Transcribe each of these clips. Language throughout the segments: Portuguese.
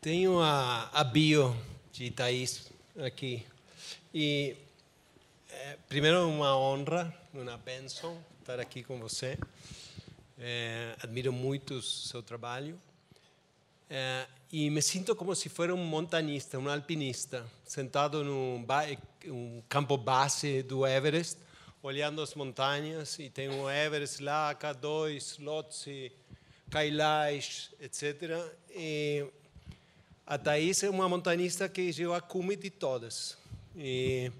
Tenho a, a bio de Thaís aqui. E, é, primeiro, uma honra, uma bênção estar aqui com você. É, admiro muito o seu trabalho. É, e me sinto como se fosse um montanista, um alpinista, sentado num um campo base do Everest, olhando as montanhas, e tem o Everest lá, K2, Lhotse, Kailash, etc. E a Thais é uma montanista que eu a cume de todas. E,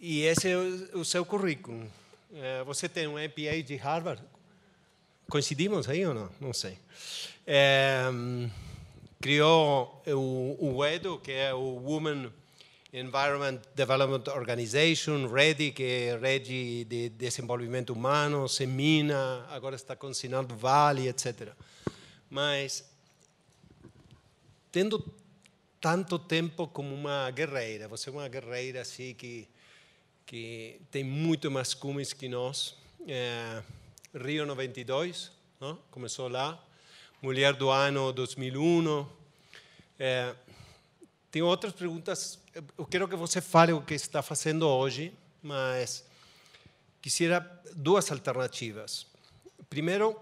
e esse é o, seu currículo. É, você tem um MBA de Harvard? Coincidimos aí ou não? Não sei. É, criou o, o que é o Women Environment Development Organization, REDI, que é Rede de Desenvolvimento Humano, Semina, agora está com Sinal do Vale, etc. Mas tendo tanto tempo como uma guerreira. Você é uma guerreira assim que que tem muito mais cumes que nós. É, Rio 92, não? começou lá. Mulher do ano 2001. É, tem outras perguntas. Eu quero que você fale o que está fazendo hoje, mas quisiera duas alternativas. Primeiro,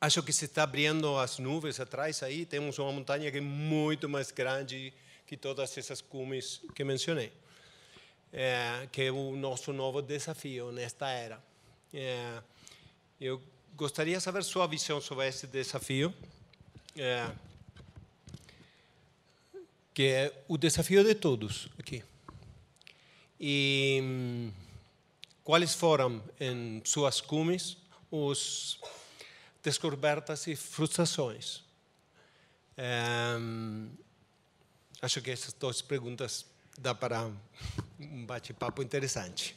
Acho que se está abrindo as nuvens atrás aí, temos uma montanha que é muito mais grande que todas essas cumes que mencionei. É, que é o nosso novo desafio nesta era. É, eu gostaria de saber sua visão sobre esse desafio, é, que é o desafio de todos aqui. E hum, quais foram, em suas cumes, os descobertas e frustrações. Ehm, acho que essas duas perguntas dá para um bate-papo interessante.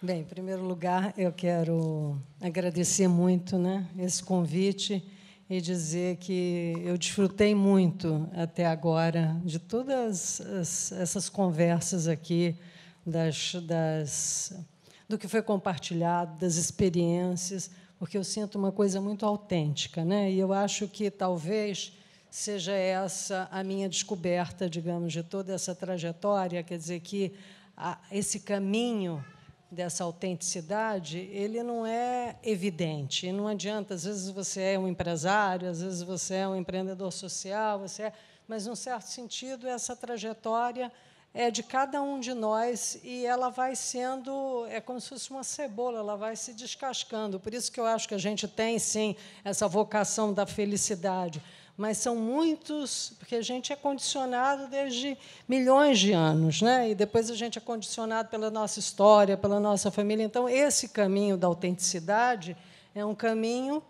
Bem, em primeiro lugar, eu quero agradecer muito né, esse convite e dizer que eu desfrutei muito até agora de todas as, essas conversas aqui, das, das, do que foi compartilhado, das experiências porque eu sinto uma coisa muito autêntica, né? E eu acho que talvez seja essa a minha descoberta, digamos, de toda essa trajetória, quer dizer que a, esse caminho dessa autenticidade, ele não é evidente, e não adianta, às vezes você é um empresário, às vezes você é um empreendedor social, você é, mas num certo sentido essa trajetória é, de cada um de nós e ela vai sendo, é como se fosse uma cebola, ela vai se descascando. Por isso que eu acho que a gente tem, sim, essa vocação da felicidade. Mas são muitos, porque a gente é condicionado desde milhões de anos, né? e depois a gente é condicionado pela nossa história, pela nossa família. Então, esse caminho da autenticidade é um caminho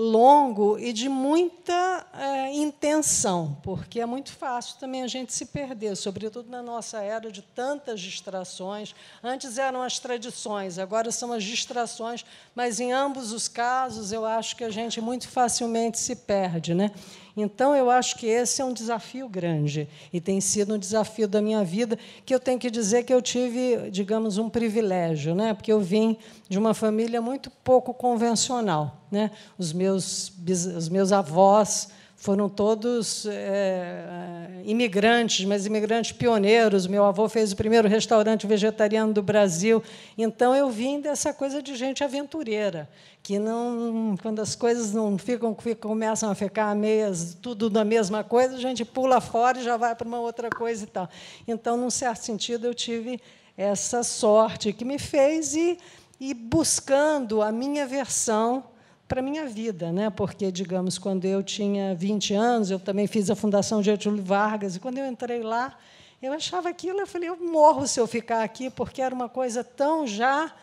longo e de muita é, intenção, porque é muito fácil também a gente se perder, sobretudo na nossa era de tantas distrações. Antes eram as tradições, agora são as distrações, mas em ambos os casos eu acho que a gente muito facilmente se perde. Né? Então, eu acho que esse é um desafio grande e tem sido um desafio da minha vida que eu tenho que dizer que eu tive, digamos, um privilégio, né? porque eu vim de uma família muito pouco convencional. Né? Os, meus, os meus avós foram todos é, imigrantes, mas imigrantes pioneiros. Meu avô fez o primeiro restaurante vegetariano do Brasil. Então eu vim dessa coisa de gente aventureira, que não, quando as coisas não ficam, começam a ficar meias, tudo da mesma coisa, a gente pula fora e já vai para uma outra coisa e tal. Então, num certo sentido, eu tive essa sorte que me fez e, ir buscando a minha versão para a minha vida, né? porque, digamos, quando eu tinha 20 anos, eu também fiz a Fundação Getúlio Vargas, e quando eu entrei lá, eu achava aquilo, eu falei, eu morro se eu ficar aqui, porque era uma coisa tão já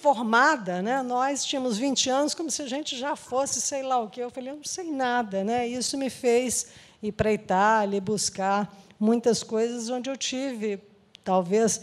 formada, né? nós tínhamos 20 anos, como se a gente já fosse sei lá o quê. Eu falei, eu não sei nada. Né? Isso me fez ir para a Itália, buscar muitas coisas onde eu tive, talvez,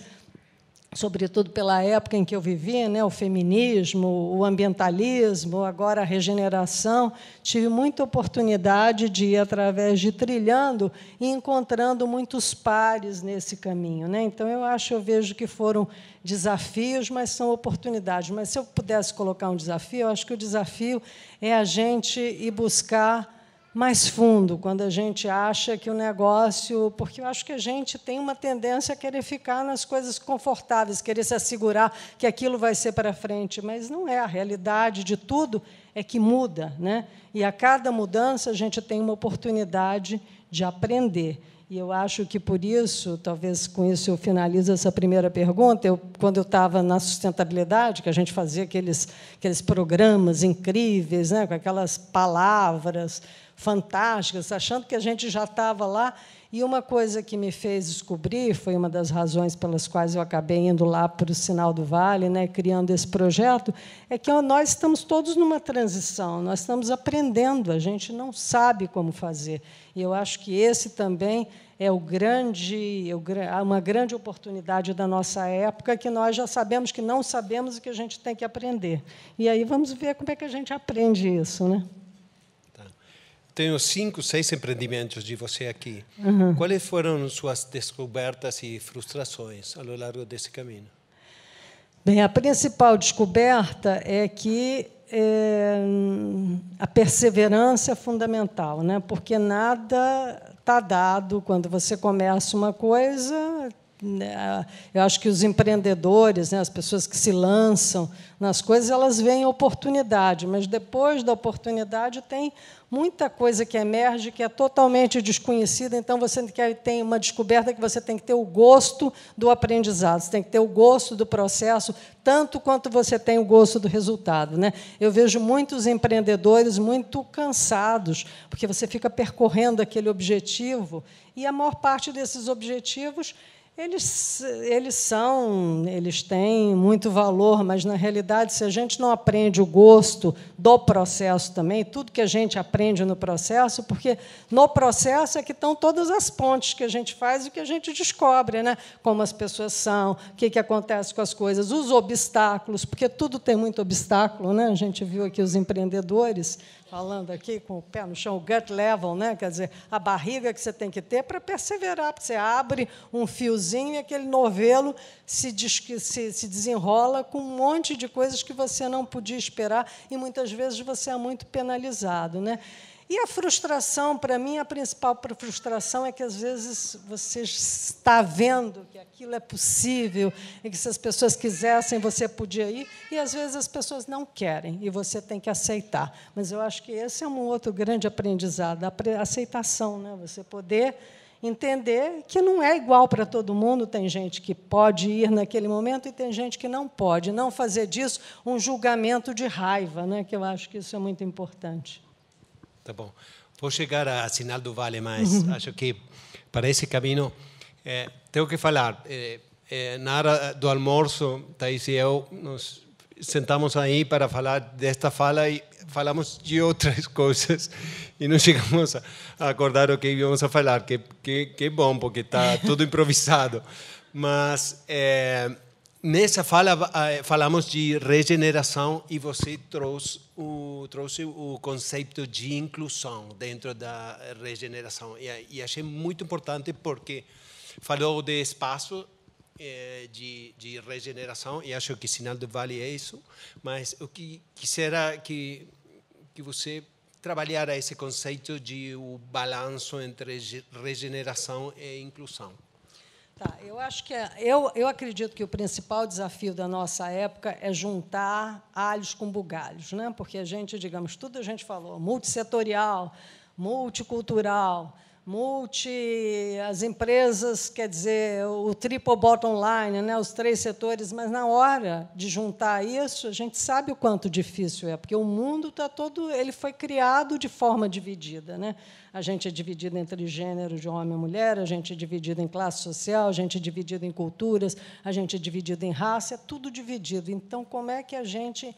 sobretudo pela época em que eu vivi, né, o feminismo, o ambientalismo, agora a regeneração, tive muita oportunidade de ir através de trilhando e encontrando muitos pares nesse caminho, né? Então eu acho, eu vejo que foram desafios, mas são oportunidades. Mas se eu pudesse colocar um desafio, eu acho que o desafio é a gente ir buscar mais fundo, quando a gente acha que o negócio. Porque eu acho que a gente tem uma tendência a querer ficar nas coisas confortáveis, querer se assegurar que aquilo vai ser para frente. Mas não é. A realidade de tudo é que muda. Né? E a cada mudança a gente tem uma oportunidade de aprender. E eu acho que por isso, talvez com isso eu finalizo essa primeira pergunta. Eu, quando eu estava na sustentabilidade, que a gente fazia aqueles, aqueles programas incríveis, né, com aquelas palavras fantásticas, achando que a gente já estava lá. E uma coisa que me fez descobrir, foi uma das razões pelas quais eu acabei indo lá para o Sinal do Vale, né, criando esse projeto, é que nós estamos todos numa transição, nós estamos aprendendo, a gente não sabe como fazer. E eu acho que esse também é o grande, é é uma grande oportunidade da nossa época, que nós já sabemos que não sabemos e que a gente tem que aprender. E aí vamos ver como é que a gente aprende isso, né? tenho cinco, seis empreendimentos de você aqui. Uhum. Quais foram suas descobertas e frustrações ao longo desse caminho? Bem, a principal descoberta é que é, a perseverança é fundamental, né? porque nada está dado. Quando você começa uma coisa, né, eu acho que os empreendedores, né, as pessoas que se lançam nas coisas, elas veem oportunidade, mas depois da oportunidade tem muita coisa que emerge que é totalmente desconhecida, então você tem uma descoberta que você tem que ter o gosto do aprendizado, você tem que ter o gosto do processo, tanto quanto você tem o gosto do resultado. Né? Eu vejo muitos empreendedores muito cansados, porque você fica percorrendo aquele objetivo, e a maior parte desses objetivos eles, eles são, eles têm muito valor, mas na realidade, se a gente não aprende o gosto do processo também, tudo que a gente aprende no processo, porque no processo é que estão todas as pontes que a gente faz e que a gente descobre, né? como as pessoas são, o que, que acontece com as coisas, os obstáculos, porque tudo tem muito obstáculo, né? a gente viu aqui os empreendedores, falando aqui com o pé no chão, o gut level, né? quer dizer, a barriga que você tem que ter para perseverar, porque você abre um fiozinho e aquele novelo se, se, se desenrola com um monte de coisas que você não podia esperar e muitas vezes você é muito penalizado. Né? E a frustração, para mim, a principal frustração é que às vezes você está vendo que aquilo é possível e que se as pessoas quisessem você podia ir, e às vezes as pessoas não querem e você tem que aceitar. Mas eu acho que esse é um outro grande aprendizado, a aceitação, né? Você poder entender que não é igual para todo mundo, tem gente que pode ir naquele momento e tem gente que não pode, não fazer disso um julgamento de raiva, né? Que eu acho que isso é muito importante. Tá bom. Vou chegar a sinal do Vale, mas uhum. acho que para esse caminho é, eh, tenho que falar. É, é, na hora do almoço, Thais e eu nos sentamos aí para falar desta fala e falamos de outras coisas e não chegamos a acordar o que íamos a falar, que, que, que é bom, porque está tudo improvisado. Mas é, nessa fala falamos de regeneração e você trouxe o trouxe o conceito de inclusão dentro da regeneração. E, achei muito importante porque falou de espaço eh, de, de regeneração, e acho que Sinal do Vale é isso, mas o que quisera que, que você trabalhar esse conceito de o balanço entre regeneração e inclusão. Tá, eu acho que é, eu, eu acredito que o principal desafio da nossa época é juntar alhos com bugalhos, né? porque a gente, digamos, tudo a gente falou, multissetorial, multicultural, multi, as empresas, quer dizer, o triple bottom line, né, os três setores, mas na hora de juntar isso, a gente sabe o quanto difícil é, porque o mundo está todo, ele foi criado de forma dividida, né? A gente é dividido entre gênero de homem e mulher, a gente é dividido em classe social, a gente é dividido em culturas, a gente é dividido em raça, é tudo dividido. Então, como é que a gente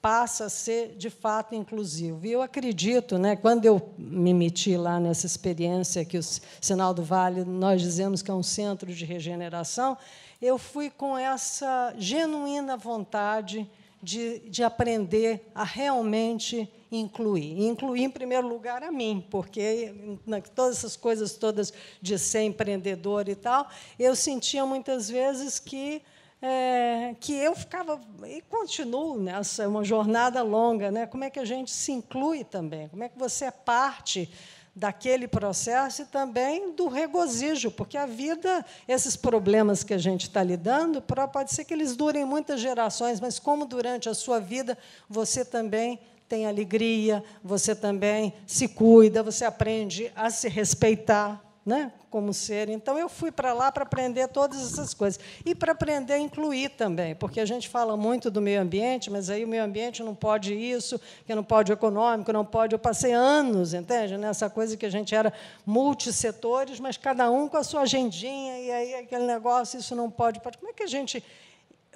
passa a ser de fato inclusivo. E eu acredito, né, quando eu me meti lá nessa experiência que o Sinal do Vale nós dizemos que é um centro de regeneração, eu fui com essa genuína vontade de, de aprender a realmente incluir. Incluir, em primeiro lugar, a mim, porque né, todas essas coisas todas de ser empreendedor e tal, eu sentia muitas vezes que é, que eu ficava e continuo nessa é uma jornada longa, né? Como é que a gente se inclui também? Como é que você é parte daquele processo e também do regozijo, porque a vida, esses problemas que a gente está lidando, pode ser que eles durem muitas gerações, mas como durante a sua vida você também tem alegria, você também se cuida, você aprende a se respeitar, né, como ser. Então, eu fui para lá para aprender todas essas coisas. E para aprender a incluir também, porque a gente fala muito do meio ambiente, mas aí o meio ambiente não pode isso, que não pode o econômico, não pode. Eu passei anos, entende? Nessa coisa que a gente era multissetores, mas cada um com a sua agendinha, e aí aquele negócio, isso não pode. pode. Como é que a gente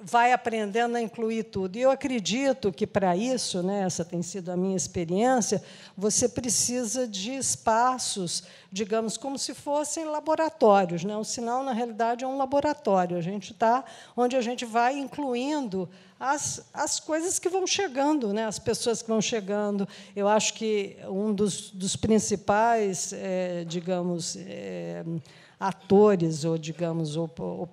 vai aprendendo a incluir tudo. E eu acredito que para isso, né, essa tem sido a minha experiência, você precisa de espaços, digamos, como se fossem laboratórios. Né? O sinal, na realidade, é um laboratório. A gente está onde a gente vai incluindo as, as coisas que vão chegando, né? as pessoas que vão chegando. Eu acho que um dos, dos principais, é, digamos, é, atores, ou, digamos, ou, ou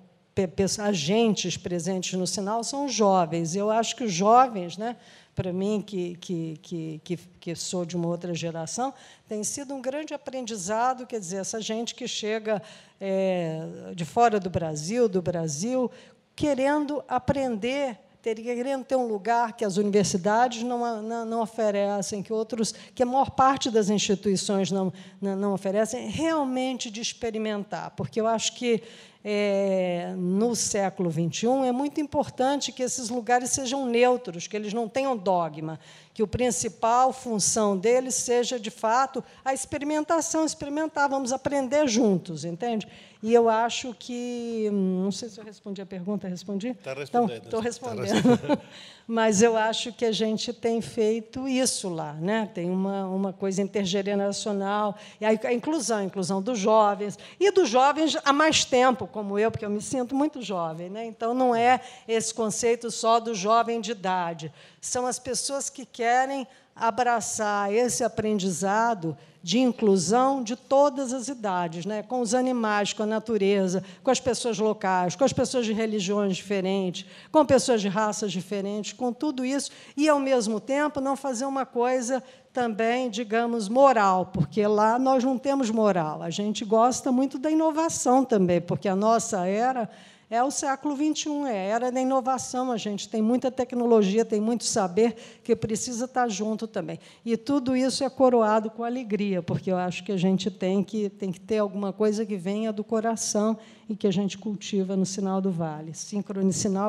agentes presentes no sinal são jovens. Eu acho que os jovens, né, para mim, que, que, que, que, sou de uma outra geração, tem sido um grande aprendizado. Quer dizer, essa gente que chega é, de fora do Brasil, do Brasil, querendo aprender Teria querendo ter um lugar que as universidades não, não, não, oferecem, que outros, que a maior parte das instituições não, não, não oferecem, realmente de experimentar, porque eu acho que é, no século XXI é muito importante que esses lugares sejam neutros, que eles não tenham dogma, que o principal função deles seja de fato a experimentação, experimentar, vamos aprender juntos, entende? E eu acho que. Hum, não sei se eu respondi a pergunta, respondi? Está então, respondendo. Estou respondendo. Tá respondendo. Mas eu acho que a gente tem feito isso lá. Né? Tem uma, uma coisa intergeracional. E a, a inclusão, a inclusão dos jovens. E dos jovens há mais tempo, como eu, porque eu me sinto muito jovem. Né? Então, não é esse conceito só do jovem de idade. São as pessoas que querem abraçar esse aprendizado de inclusão de todas as idades, né? com os animais, com a natureza, com as pessoas locais, com as pessoas de religiões diferentes, com pessoas de raças diferentes, com tudo isso, e, ao mesmo tempo, não fazer uma coisa também, digamos, moral, porque lá nós não temos moral. A gente gosta muito da inovação também, porque a nossa era é o século XXI, é a era da inovação, a gente tem muita tecnologia, tem muito saber que precisa estar tá junto também. E tudo isso é coroado com alegria, porque eu acho que a gente tem que, tem que ter alguma coisa que venha do coração e que a gente cultiva no Sinal do Vale.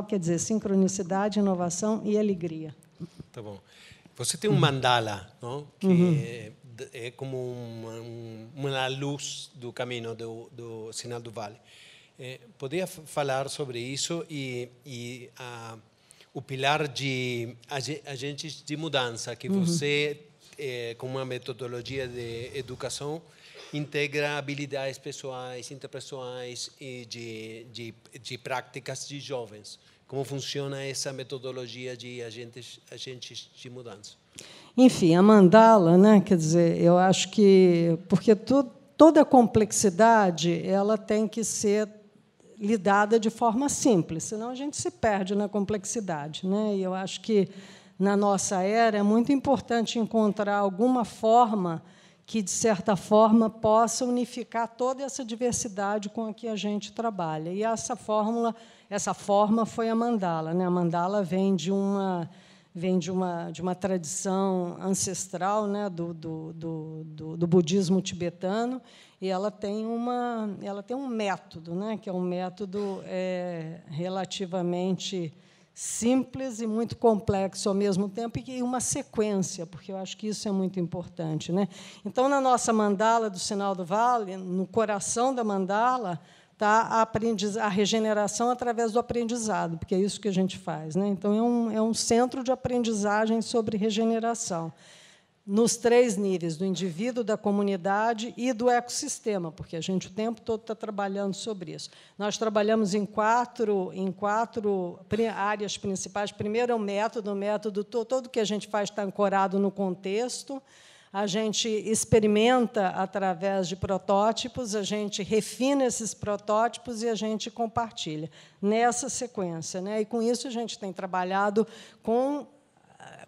quer dizer sincronicidade, inovação e alegria. Tá bom. Você tem um mandala, não? que uhum. é, é, como uma, uma luz do caminho do, do Sinal do Vale eh, podia falar sobre isso e, e o pilar de agentes de mudança que uhum. você, eh, com uma metodologia de educação, integra habilidades pessoais, interpessoais e de, de, de práticas de jovens. Como funciona essa metodologia de agentes, agentes de mudança? Enfim, a mandala, né? quer dizer, eu acho que. Porque tu, toda a complexidade ela tem que ser lidada de forma simples, senão a gente se perde na complexidade. Né? E eu acho que, na nossa era, é muito importante encontrar alguma forma que, de certa forma, possa unificar toda essa diversidade com a que a gente trabalha. E essa fórmula, essa forma foi a mandala. Né? A mandala vem de uma vem de uma, de uma tradição ancestral né, do, do, do, do, budismo tibetano e ela tem, uma, ela tem um método, né, que é um método é, relativamente simples e muito complexo ao mesmo tempo e é uma sequência, porque eu acho que isso é muito importante. Né? Então, na nossa mandala do Sinal do Vale, no coração da mandala, tá? a, aprendiz, a regeneração através do aprendizado, porque é isso que a gente faz. Né? Então, é um, é um centro de aprendizagem sobre regeneração, nos três níveis, do indivíduo, da comunidade e do ecossistema, porque a gente o tempo todo está trabalhando sobre isso. Nós trabalhamos em quatro, em quatro áreas principais. Primeiro é o método, o método todo que a gente faz está ancorado no contexto, a gente experimenta através de protótipos, a gente refina esses protótipos e a gente compartilha nessa sequência. Né? E com isso a gente tem trabalhado com.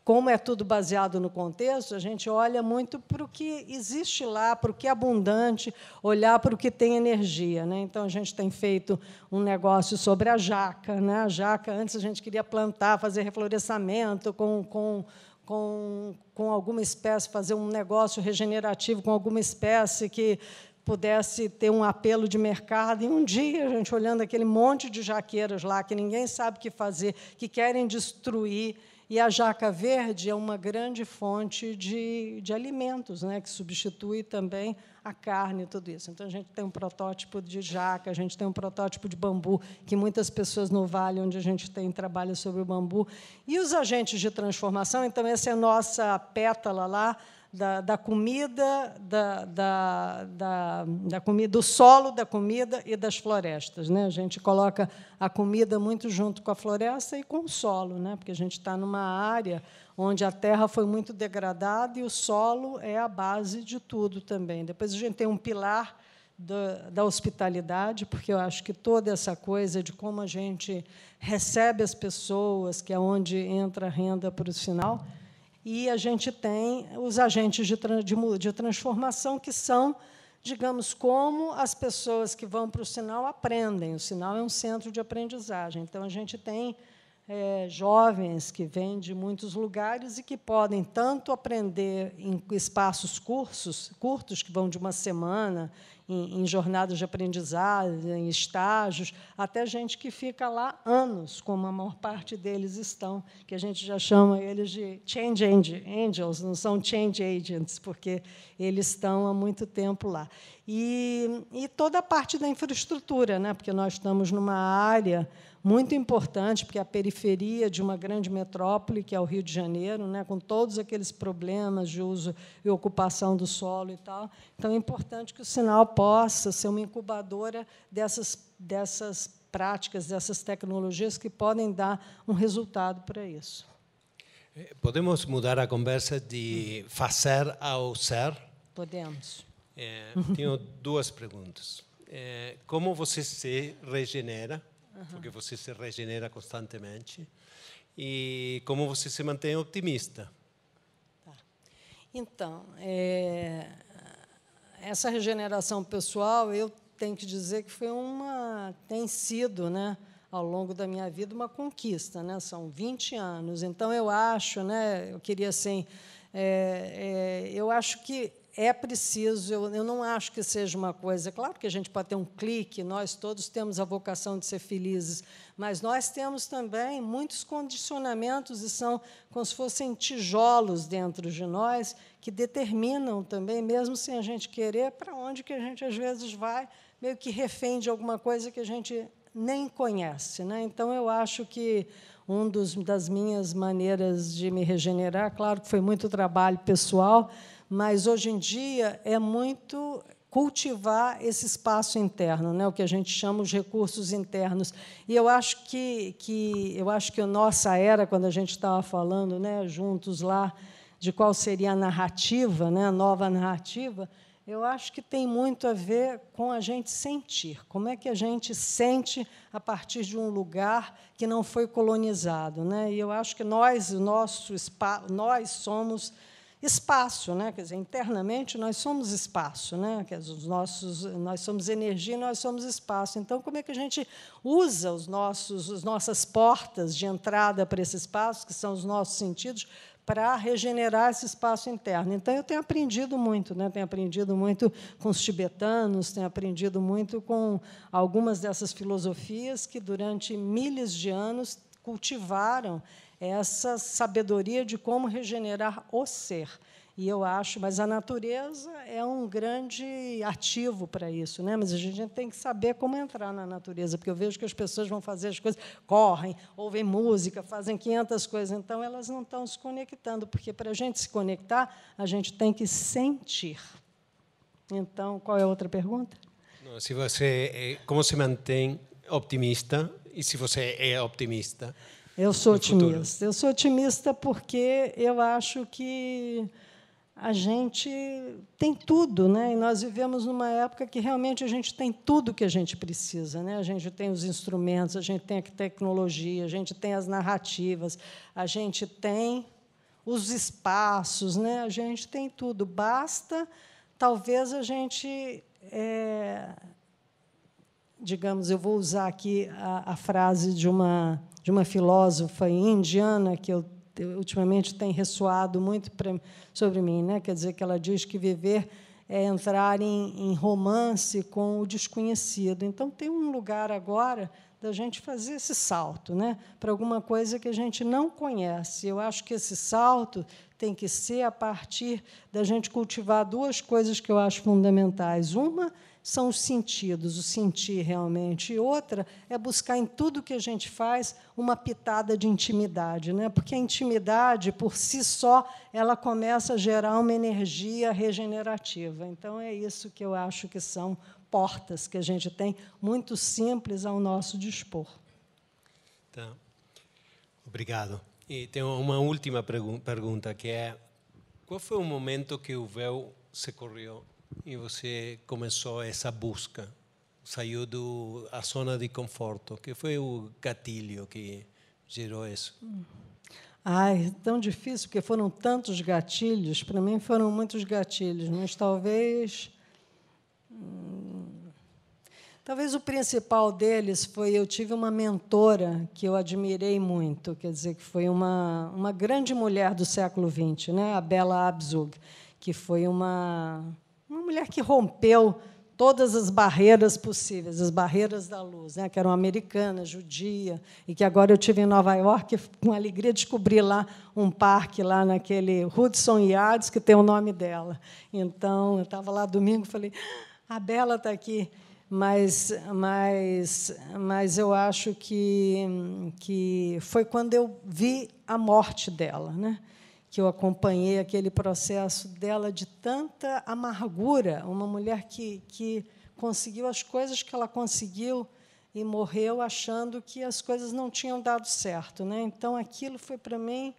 Como é tudo baseado no contexto, a gente olha muito para o que existe lá, para o que é abundante, olhar para o que tem energia. Né? Então, a gente tem feito um negócio sobre a jaca. Né? A jaca, antes a gente queria plantar, fazer reflorestamento com, com com, com alguma espécie, fazer um negócio regenerativo com alguma espécie que pudesse ter um apelo de mercado. E um dia, a gente olhando aquele monte de jaqueiras lá, que ninguém sabe o que fazer, que querem destruir e a jaca verde é uma grande fonte de, de alimentos, né, que substitui também a carne e tudo isso. Então, a gente tem um protótipo de jaca, a gente tem um protótipo de bambu, que muitas pessoas no Vale, onde a gente tem trabalho sobre o bambu. E os agentes de transformação, então, essa é a nossa pétala lá, da, da comida, da, da, da, da, comida, do solo, da comida e das florestas. Né? A gente coloca a comida muito junto com a floresta e com o solo, né? porque a gente está numa área onde a terra foi muito degradada e o solo é a base de tudo também. Depois a gente tem um pilar da hospitalidade, porque eu acho que toda essa coisa de como a gente recebe as pessoas, que é onde entra a renda para o final, e a gente tem os agentes de, de, de transformação, que são, digamos, como as pessoas que vão para o sinal aprendem. O sinal é um centro de aprendizagem. Então, a gente tem é, jovens que vêm de muitos lugares e que podem tanto aprender em espaços cursos, curtos, que vão de uma semana, em, em jornadas de aprendizagem, em estágios, até gente que fica lá anos, como a maior parte deles estão, que a gente já chama eles de change angels, não são change agents, porque eles estão há muito tempo lá. E, e toda a parte da infraestrutura, né? porque nós estamos numa área muito importante, porque é a periferia de uma grande metrópole, que é o Rio de Janeiro, né, com todos aqueles problemas de uso e ocupação do solo e tal. Então, é importante que o sinal possa ser uma incubadora dessas, dessas práticas, dessas tecnologias que podem dar um resultado para isso. Eh, podemos mudar a conversa de fazer ao ser? Podemos. É, tenho duas perguntas. É, como você se regenera? uhum. porque você se regenera constantemente. E como você se mantém otimista? Tá. Então, é, essa regeneração pessoal, eu tenho que dizer que foi uma tem sido, né, ao longo da minha vida uma conquista, né? São 20 anos. Então eu acho, né, eu queria assim, é, é, eu acho que é preciso, eu, eu não acho que seja uma coisa. Claro que a gente pode ter um clique, nós todos temos a vocação de ser felizes, mas nós temos também muitos condicionamentos e são como se fossem tijolos dentro de nós que determinam também, mesmo sem a gente querer, para onde que a gente às vezes vai, meio que refém de alguma coisa que a gente nem conhece. Né? Então, eu acho que uma das minhas maneiras de me regenerar, claro que foi muito trabalho pessoal, mas hoje em dia é muito cultivar esse espaço interno, né? o que a gente chama os recursos internos. E eu acho que, que eu acho que a nossa era, quando a gente estava falando né, juntos lá de qual seria a narrativa, né, a nova narrativa, eu acho que tem muito a ver com a gente sentir. Como é que a gente sente a partir de um lugar que não foi colonizado? Né? E eu acho que nós, o nosso nós somos espaço, né? Quer dizer, internamente nós somos espaço, né? Quer dizer, os nossos, nós somos energia, nós somos espaço. Então, como é que a gente usa os nossos, as nossas portas de entrada para esse espaço, que são os nossos sentidos, para regenerar esse espaço interno. Então, eu tenho aprendido muito, né? tenho aprendido muito com os tibetanos, tenho aprendido muito com algumas dessas filosofias que, durante milhares de anos, cultivaram essa sabedoria de como regenerar o ser. E eu acho, mas a natureza é um grande ativo para isso, né? Mas a gente tem que saber como entrar na natureza, porque eu vejo que as pessoas vão fazer as coisas, correm, ouvem música, fazem 500 coisas, então elas não estão se conectando, porque para a gente se conectar, a gente tem que sentir. Então, qual é a outra pergunta? Não, se você, é, como se mantém otimista e se você é optimista? Eu sou otimista. Futuro. Eu sou otimista porque eu acho que a gente tem tudo, né? E nós vivemos numa época que realmente a gente tem tudo que a gente precisa, né? A gente tem os instrumentos, a gente tem a tecnologia, a gente tem as narrativas, a gente tem os espaços, né? A gente tem tudo. Basta, talvez a gente é, digamos, eu vou usar aqui a, a frase de uma de uma filósofa indiana que eu ultimamente tem ressoado muito pra, sobre mim, né? Quer dizer que ela diz que viver é entrar em, em romance com o desconhecido. Então tem um lugar agora da gente fazer esse salto, né? Para alguma coisa que a gente não conhece. Eu acho que esse salto tem que ser a partir da gente cultivar duas coisas que eu acho fundamentais. Uma são os sentidos, o sentir realmente. E outra é buscar em tudo que a gente faz uma pitada de intimidade, né? porque a intimidade, por si só, ela começa a gerar uma energia regenerativa. Então, é isso que eu acho que são portas que a gente tem, muito simples ao nosso dispor. Tá. Obrigado. E tem uma última pergunta, que é: qual foi o momento que o véu se correu e você começou essa busca, saiu do a zona de conforto, que foi o gatilho que gerou isso. Ai, tão difícil, porque foram tantos gatilhos. Para mim foram muitos gatilhos, mas talvez hum, talvez o principal deles foi eu tive uma mentora que eu admirei muito, quer dizer que foi uma uma grande mulher do século XX, né? A Bela Abzug, que foi uma uma mulher que rompeu todas as barreiras possíveis, as barreiras da luz, né? que era uma americana, judia, e que agora eu tive em Nova York, com alegria descobri lá um parque, lá naquele Hudson Yards, que tem o nome dela. Então, eu estava lá domingo falei, ah, a Bela está aqui. Mas, mas, mas eu acho que, que foi quando eu vi a morte dela. Né? que eu acompanhei aquele processo dela de tanta amargura, uma mulher que, que conseguiu as coisas que ela conseguiu e morreu achando que as coisas não tinham dado certo, né? Então aquilo foi para mim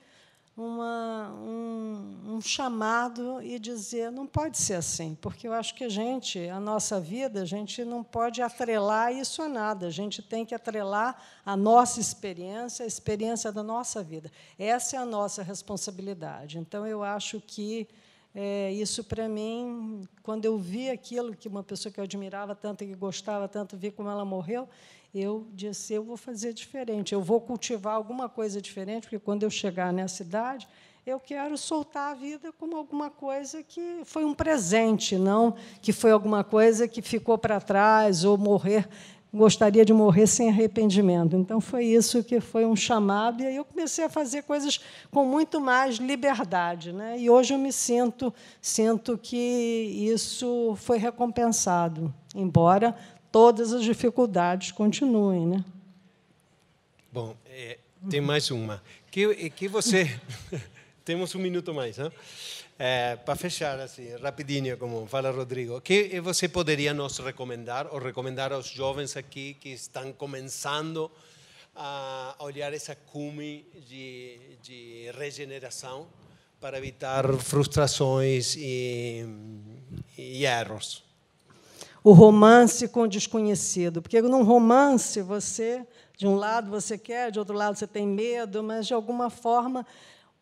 uma, um, um chamado e dizer não pode ser assim, porque eu acho que a gente, a nossa vida, a gente não pode atrelar isso a nada, a gente tem que atrelar a nossa experiência, a experiência da nossa vida. Essa é a nossa responsabilidade. Então, eu acho que é, isso para mim, quando eu vi aquilo que uma pessoa que eu admirava tanto e que gostava tanto, vi como ela morreu, eu disse: eu vou fazer diferente, eu vou cultivar alguma coisa diferente, porque quando eu chegar nessa idade, eu quero soltar a vida como alguma coisa que foi um presente, não que foi alguma coisa que ficou para trás ou morrer gostaria de morrer sem arrependimento. Então foi isso que foi um chamado e aí eu comecei a fazer coisas com muito mais liberdade, né? E hoje eu me sinto sinto que isso foi recompensado, embora todas as dificuldades continuem, né? Bom, é, tem mais uma que que você temos um minuto mais, não? Né? É, Para fechar, assim, rapidinho, como fala Rodrigo, o que você poderia nos recomendar ou recomendar aos jovens aqui que estão começando a olhar essa cume de, de regeneração para evitar frustrações e, e erros? o romance com o desconhecido. Porque num romance você, de um lado você quer, de outro lado você tem medo, mas de alguma forma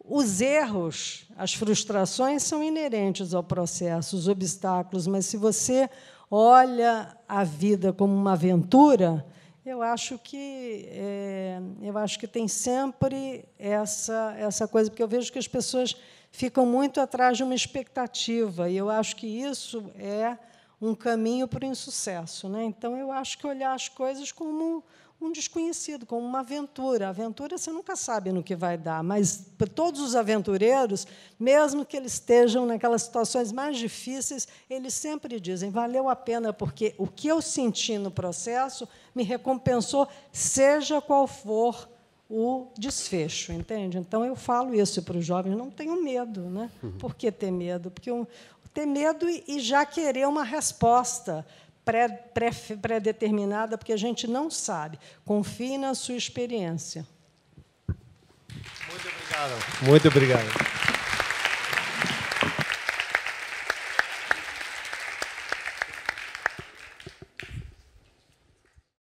os erros, as frustrações são inerentes ao processo, os obstáculos, mas se você olha a vida como uma aventura, eu acho que é, eu acho que tem sempre essa essa coisa porque eu vejo que as pessoas ficam muito atrás de uma expectativa e eu acho que isso é um caminho para o insucesso, né? Então eu acho que olhar as coisas como um desconhecido, como uma aventura. A aventura você nunca sabe no que vai dar, mas todos os aventureiros, mesmo que eles estejam naquelas situações mais difíceis, eles sempre dizem: valeu a pena, porque o que eu senti no processo me recompensou, seja qual for o desfecho, entende? Então eu falo isso para os jovens: não tenham medo, né? Uhum. Por que ter medo? Porque um, ter medo e já querer uma resposta pré-determinada, pré, porque a gente não sabe. Confie na sua experiência. Muito obrigado. Muito obrigado.